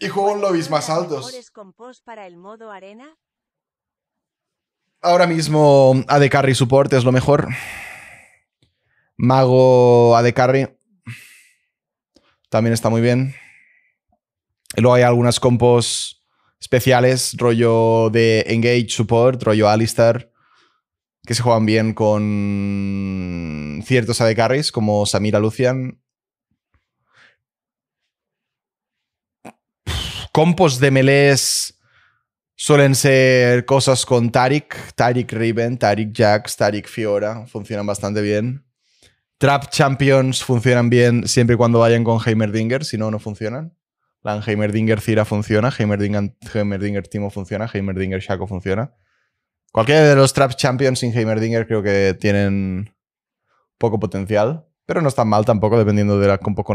Y juego en lobbies más altos. para el modo arena? Ahora mismo AD Carry Support es lo mejor. Mago AD Carry también está muy bien. Y luego hay algunas compos especiales, rollo de Engage Support, rollo Alistar, que se juegan bien con ciertos AD Carries, como Samira Lucian, compos de Melees suelen ser cosas con Tarik, Tarik Riven, Tarik Jax, Tarik Fiora, funcionan bastante bien. Trap Champions funcionan bien siempre y cuando vayan con Heimerdinger, si no, no funcionan. Lan Heimerdinger Cira funciona, Heimerdinger, Heimerdinger Timo funciona, Heimerdinger Shaco funciona. Cualquiera de los Trap Champions sin Heimerdinger creo que tienen poco potencial, pero no están mal tampoco dependiendo de la compo con la